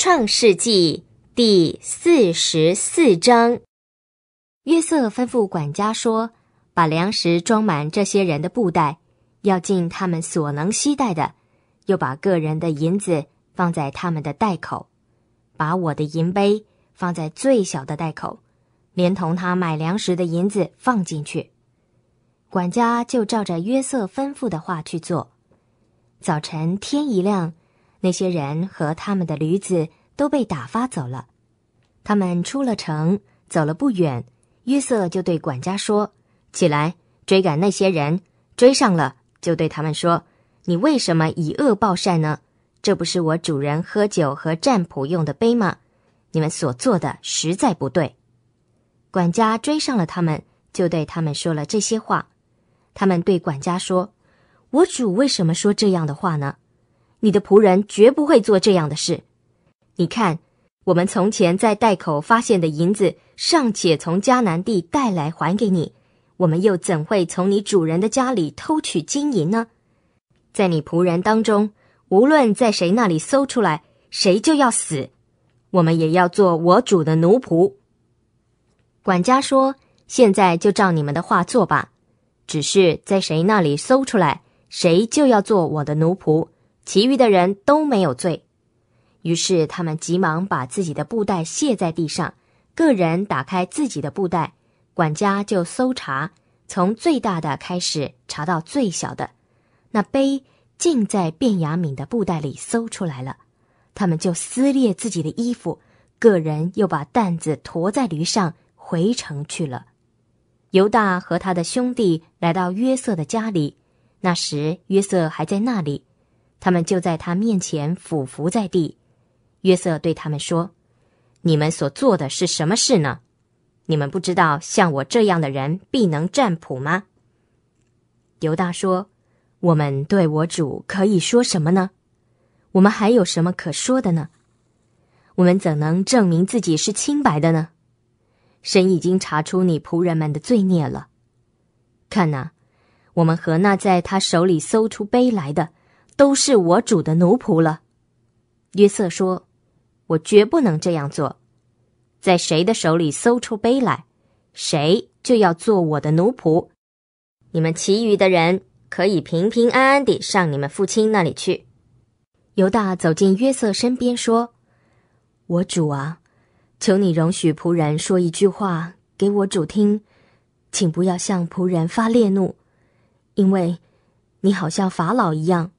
创世纪第四十四章，约瑟吩咐管家说：“把粮食装满这些人的布袋，要尽他们所能携带的；又把个人的银子放在他们的袋口，把我的银杯放在最小的袋口，连同他买粮食的银子放进去。”管家就照着约瑟吩咐的话去做。早晨天一亮。那些人和他们的驴子都被打发走了。他们出了城，走了不远，约瑟就对管家说：“起来，追赶那些人。追上了，就对他们说：‘你为什么以恶报善呢？这不是我主人喝酒和占卜用的杯吗？你们所做的实在不对。’管家追上了他们，就对他们说了这些话。他们对管家说：‘我主为什么说这样的话呢？’你的仆人绝不会做这样的事。你看，我们从前在袋口发现的银子尚且从迦南地带来还给你，我们又怎会从你主人的家里偷取金银呢？在你仆人当中，无论在谁那里搜出来，谁就要死。我们也要做我主的奴仆。管家说：“现在就照你们的话做吧，只是在谁那里搜出来，谁就要做我的奴仆。”其余的人都没有罪，于是他们急忙把自己的布袋卸在地上，个人打开自己的布袋，管家就搜查，从最大的开始查到最小的，那杯竟在卞雅敏的布袋里搜出来了，他们就撕裂自己的衣服，个人又把担子驮在驴上回城去了。犹大和他的兄弟来到约瑟的家里，那时约瑟还在那里。他们就在他面前俯伏在地。约瑟对他们说：“你们所做的是什么事呢？你们不知道像我这样的人必能占卜吗？”犹大说：“我们对我主可以说什么呢？我们还有什么可说的呢？我们怎能证明自己是清白的呢？神已经查出你仆人们的罪孽了。看哪，我们和那在他手里搜出杯来的。”都是我主的奴仆了，约瑟说：“我绝不能这样做，在谁的手里搜出杯来，谁就要做我的奴仆。你们其余的人可以平平安安地上你们父亲那里去。”犹大走进约瑟身边说：“我主啊，求你容许仆人说一句话给我主听，请不要向仆人发烈怒，因为你好像法老一样。”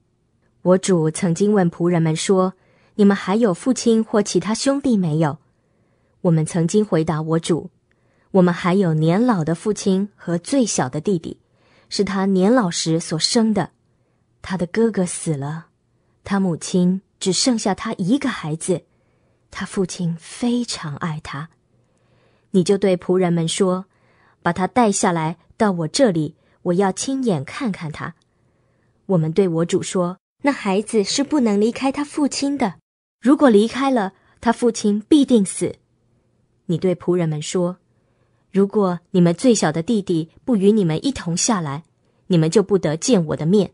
我主曾经问仆人们说：“你们还有父亲或其他兄弟没有？”我们曾经回答我主：“我们还有年老的父亲和最小的弟弟，是他年老时所生的。他的哥哥死了，他母亲只剩下他一个孩子。他父亲非常爱他。”你就对仆人们说：“把他带下来到我这里，我要亲眼看看他。”我们对我主说。那孩子是不能离开他父亲的，如果离开了，他父亲必定死。你对仆人们说：“如果你们最小的弟弟不与你们一同下来，你们就不得见我的面。”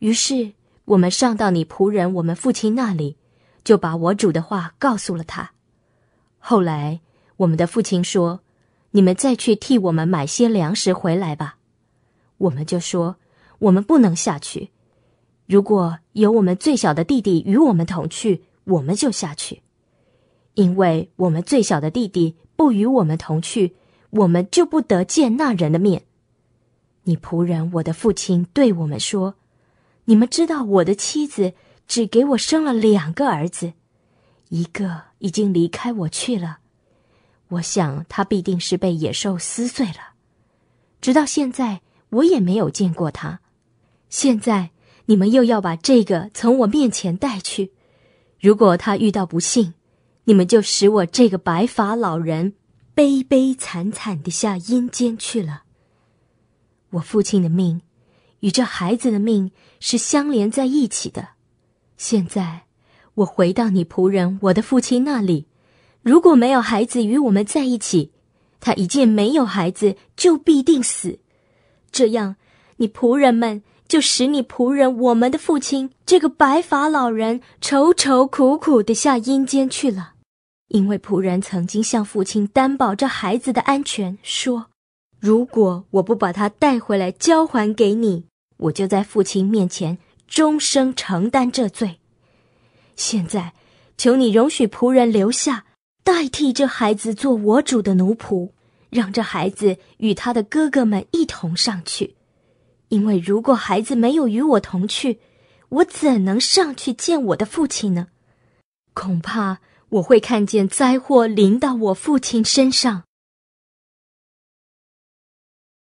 于是我们上到你仆人我们父亲那里，就把我主的话告诉了他。后来我们的父亲说：“你们再去替我们买些粮食回来吧。”我们就说：“我们不能下去。”如果有我们最小的弟弟与我们同去，我们就下去；因为我们最小的弟弟不与我们同去，我们就不得见那人的面。你仆人，我的父亲对我们说：“你们知道，我的妻子只给我生了两个儿子，一个已经离开我去了。我想他必定是被野兽撕碎了，直到现在我也没有见过他。现在。”你们又要把这个从我面前带去，如果他遇到不幸，你们就使我这个白发老人悲悲惨惨的下阴间去了。我父亲的命与这孩子的命是相连在一起的，现在我回到你仆人我的父亲那里，如果没有孩子与我们在一起，他一见没有孩子就必定死，这样你仆人们。就使你仆人我们的父亲这个白发老人愁愁苦苦的下阴间去了，因为仆人曾经向父亲担保这孩子的安全，说如果我不把他带回来交还给你，我就在父亲面前终生承担这罪。现在，求你容许仆人留下，代替这孩子做我主的奴仆，让这孩子与他的哥哥们一同上去。因为如果孩子没有与我同去，我怎能上去见我的父亲呢？恐怕我会看见灾祸临到我父亲身上。